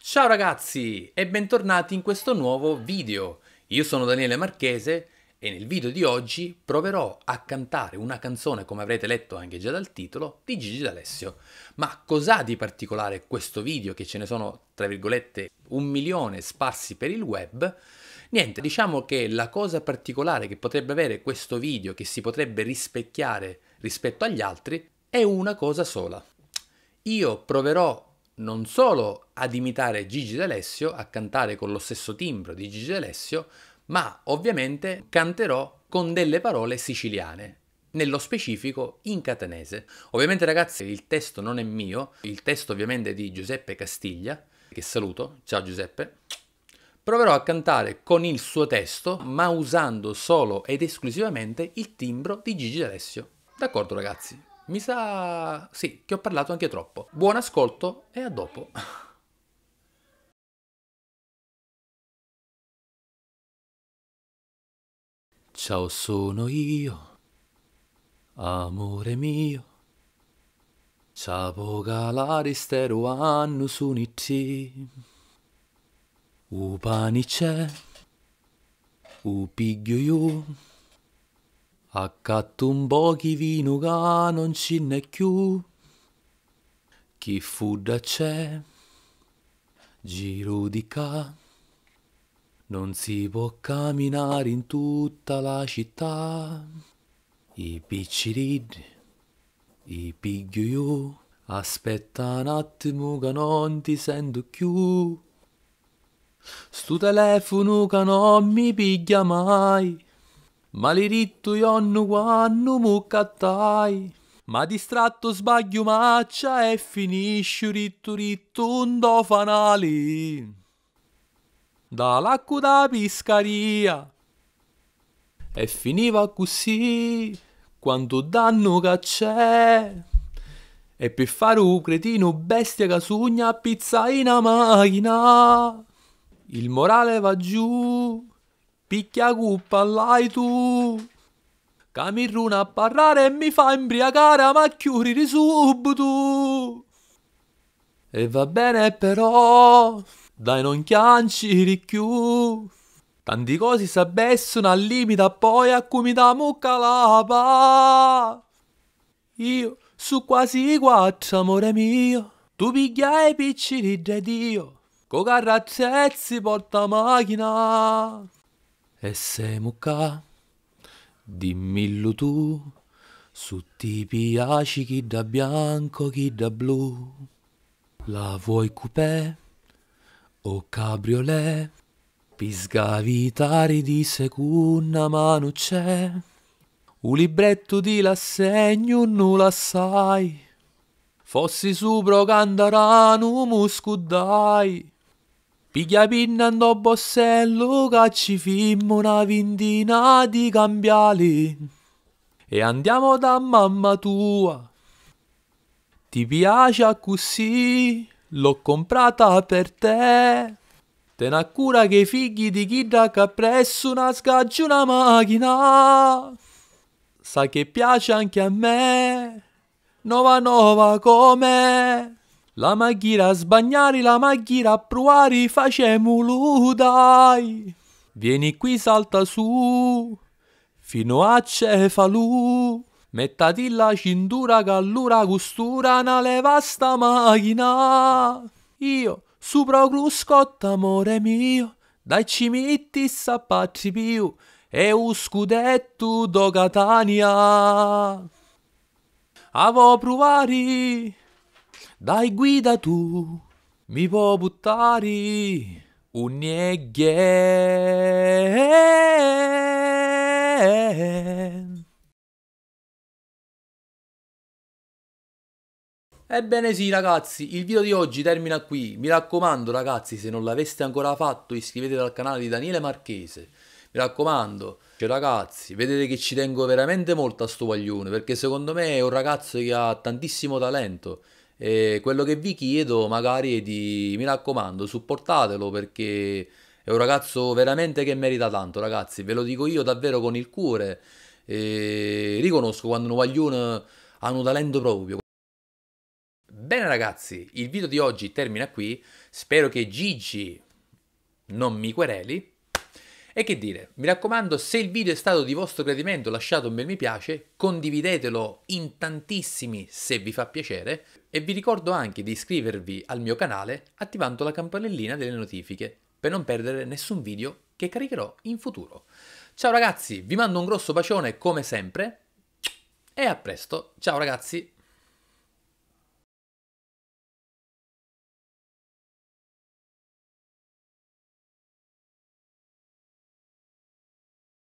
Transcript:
Ciao ragazzi e bentornati in questo nuovo video. Io sono Daniele Marchese e nel video di oggi proverò a cantare una canzone, come avrete letto anche già dal titolo, di Gigi D'Alessio. Ma cos'ha di particolare questo video che ce ne sono, tra virgolette, un milione sparsi per il web? Niente, diciamo che la cosa particolare che potrebbe avere questo video, che si potrebbe rispecchiare rispetto agli altri, è una cosa sola. Io proverò non solo ad imitare Gigi D'Alessio, a cantare con lo stesso timbro di Gigi D'Alessio, ma ovviamente canterò con delle parole siciliane, nello specifico in catanese. Ovviamente ragazzi il testo non è mio, il testo ovviamente è di Giuseppe Castiglia, che saluto, ciao Giuseppe. Proverò a cantare con il suo testo, ma usando solo ed esclusivamente il timbro di Gigi D'Alessio. D'accordo ragazzi? Mi sa... sì, che ho parlato anche troppo. Buon ascolto e a dopo. Ciao sono io, amore mio. Ciao galaristero annus uniti. Upanice, upiglio iu. Accatto un po' chi vino che non ci n'è più, chi fu da c'è, giro di ca. Non si può camminare in tutta la città. I piccirid, i piglio aspetta un attimo che non ti sento più. Sto telefono che non mi piglia mai. Maleritto ionno quando muccattai. Ma distratto sbaglio maccia e finisci ritto ritto un do fanali. Dall'acqua da piscaria. E finiva così quanto danno che c'è. E per fare un cretino bestia casugna pizza in una macchina. Il morale va giù. Picchia cuppa l'hai tu. Camirruna a parlare e mi fa imbriacare ma chiuri subito. E va bene però, dai non chianci ricchiù. Tanti cosi sapessero al limite poi a cui mi dà mucca lapa. Io su quasi quattro amore mio, tu piglia i piccini di Dio, co carrazzezzi porta macchina. E se mucca, dimmillo tu, su ti piaci chi da bianco, chi da blu. La vuoi coupé o cabriolet? Pisgavitari di secunda mano c'è. Un libretto di l'assegno nulla sai. Fossi su procandarano muscudai. Piglia pinna andò bossello, cacci fimmo una vintina di cambiali. E andiamo da mamma tua. Ti piace così? L'ho comprata per te. Te ne cura che i figli di chi da presso una scaggia una macchina. Sa che piace anche a me. Nova nova come. La maghira sbagnare, la maghira pruari, facemulu ludai. Vieni qui, salta su, fino a cefalù. Mettati la cintura, callura, costura, na leva sta macchina. Io, supra cruscotta, amore mio, dai cimitti sapati più, e un scudetto do Catania. Avo provare dai guida tu, mi può buttare un nieghe. Ebbene sì ragazzi, il video di oggi termina qui. Mi raccomando ragazzi, se non l'aveste ancora fatto iscrivetevi al canale di Daniele Marchese. Mi raccomando, cioè, ragazzi, vedete che ci tengo veramente molto a sto guaglione, perché secondo me è un ragazzo che ha tantissimo talento. E quello che vi chiedo magari è di, mi raccomando, supportatelo perché è un ragazzo veramente che merita tanto, ragazzi, ve lo dico io davvero con il cuore. E riconosco quando un guaglione ha un talento proprio. Bene ragazzi, il video di oggi termina qui, spero che Gigi non mi quereli e che dire, mi raccomando, se il video è stato di vostro gradimento lasciate un bel mi piace, condividetelo in tantissimi se vi fa piacere e vi ricordo anche di iscrivervi al mio canale attivando la campanellina delle notifiche per non perdere nessun video che caricherò in futuro. Ciao ragazzi, vi mando un grosso bacione come sempre e a presto, ciao ragazzi!